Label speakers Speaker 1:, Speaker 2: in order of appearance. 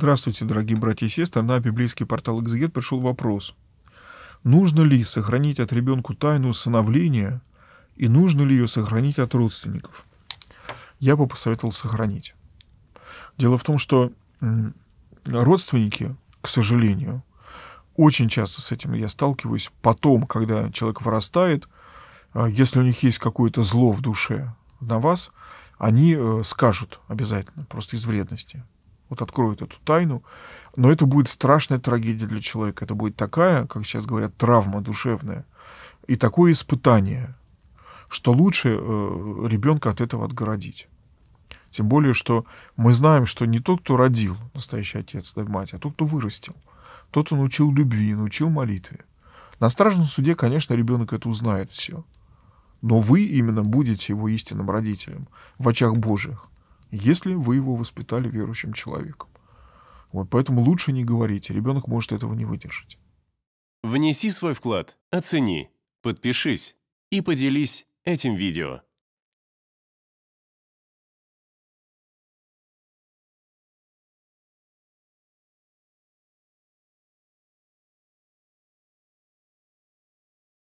Speaker 1: Здравствуйте, дорогие братья и сестры. На библейский портал «Экзегет» пришел вопрос. Нужно ли сохранить от ребенку тайну усыновления и нужно ли ее сохранить от родственников? Я бы посоветовал сохранить. Дело в том, что родственники, к сожалению, очень часто с этим я сталкиваюсь потом, когда человек вырастает, а, если у них есть какое-то зло в душе на вас, они э, скажут обязательно, просто из вредности вот откроют эту тайну, но это будет страшная трагедия для человека. Это будет такая, как сейчас говорят, травма душевная и такое испытание, что лучше э, ребенка от этого отгородить. Тем более, что мы знаем, что не тот, кто родил настоящий отец да мать, а тот, кто вырастил. Тот кто научил любви, научил молитве. На страшном суде, конечно, ребенок это узнает все. Но вы именно будете его истинным родителем в очах Божьих если вы его воспитали верующим человеком. Вот поэтому лучше не говорите, ребенок может этого не выдержать.
Speaker 2: Внеси свой вклад, оцени, подпишись и поделись этим видео.